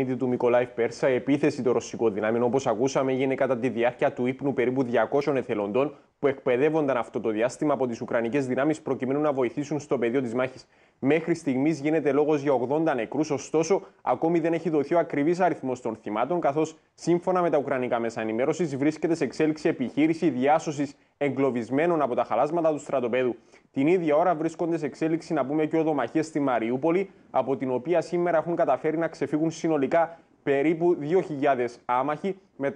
παιχνίδι του Μικολάιφ Πέρσα, η επίθεση των ρωσικών δυνάμεων, όπως ακούσαμε, έγινε κατά τη διάρκεια του ύπνου περίπου 200 εθελοντών που εκπαιδεύονταν αυτό το διάστημα από τις Ουκρανικές δυνάμεις προκειμένου να βοηθήσουν στο πεδίο της μάχης. Μέχρι στιγμής γίνεται λόγος για 80 νεκρούς, ωστόσο, ακόμη δεν έχει δοθεί ο ακριβής αριθμός των θυμάτων, καθώς σύμφωνα με τα Ουκρανικά μέσα ενημέρωσης βρίσκεται σε εξέλιξη επιχείρηση διάσωσης εγκλωβισμένων από τα χαλάσματα του στρατοπέδου. Την ίδια ώρα βρίσκονται σε εξέλιξη να πούμε και οδομαχίες στη Μαριούπολη, από την οποία σήμερα έχουν καταφέρει να ξεφύγουν συνολικά περίπου 2.000 άμαχοι με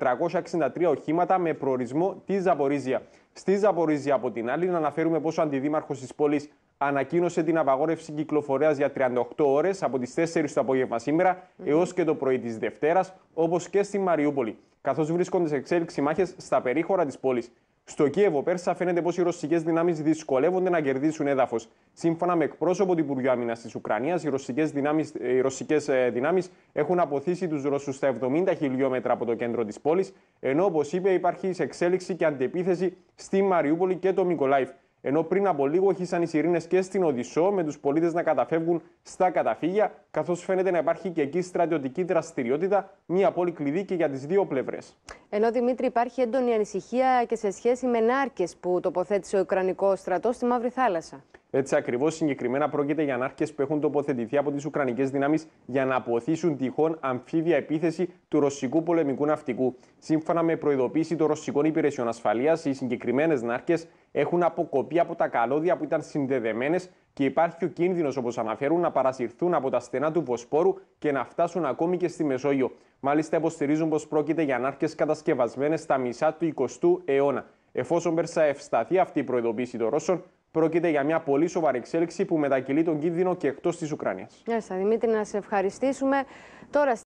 363 οχήματα με προορισμό τη Ζαπορίζια. Στη Ζαπορίζια, από την άλλη, να αναφέρουμε πω ο αντιδήμαρχος της πόλης ανακοίνωσε την απαγόρευση κυκλοφορίας για 38 ώρες από τις 4 το απόγευμα σήμερα έως και το πρωί της Δευτέρας, όπως και στη Μαριούπολη, καθώς βρίσκονται σε εξέλιξη μάχες στα περίχωρα της πόλης. Στο Κίεβο, πέρσι, φαίνεται πως οι ρωσικές δυνάμεις δυσκολεύονται να κερδίσουν έδαφος. Σύμφωνα με εκπρόσωπο του Υπουργείου Άμυνας της Ουκρανίας, οι ρωσικές δυνάμεις ρωσικές ε, δυνάμεις έχουν αποθήσει τους Ρώσους στα 70 χιλιόμετρα από το κέντρο της πόλης, ενώ, όπως είπε, υπάρχει εξέλιξη και αντεπίθεση στη Μαριούπολη και το Μικολάιφ. Ενώ πριν από λίγο χύσαν οι σιρήνες και στην Οδυσσό, με τους πολίτες να καταφεύγουν στα καταφύγια, καθώς φαίνεται να υπάρχει και εκεί στρατιωτική δραστηριότητα, μία πόλη κλειδί και για τις δύο πλευρές. Ενώ Δημήτρη, υπάρχει έντονη ανησυχία και σε σχέση με νάρκε που τοποθέτησε ο Ουκρανικό στρατός στη Μαύρη Θάλασσα. Έτσι ακριβώς, συγκεκριμένα πρόκειται για ανάρχες που έχουν τοποθετηθεί από τις Ουκρανικές δυνάμεις για να αποθήσουν τυχόν αμφίβια επίθεση του ρωσικού πολεμικού ναυτικού. Σύμφωνα με προειδοποίηση των ρωσικών υπηρεσιών ασφαλείας, οι συγκεκριμένες νάρκε έχουν αποκοπεί από τα καλώδια που ήταν συνδεδεμένες και υπάρχει ο κίνδυνος, όπως αναφέρουν, να παρασυρθούν από τα στενά του Βοσπόρου και να φτάσουν ακόμη και στη Μεσόγειο. Μάλιστα, υποστηρίζουν πως πρόκειται για νάρκε κατασκευασμένες στα μισά του 20ου αιώνα. Εφόσον περσαευσταθεί αυτή η προειδοποίηση των Ρώσων, Πρόκειται για μια πολύ σοβαρή εξέλιξη που μετακυλεί τον κίνδυνο και εκτός της Ουκρανίας. Ναι, Δημήτρη, να σε ευχαριστήσουμε. Τώρα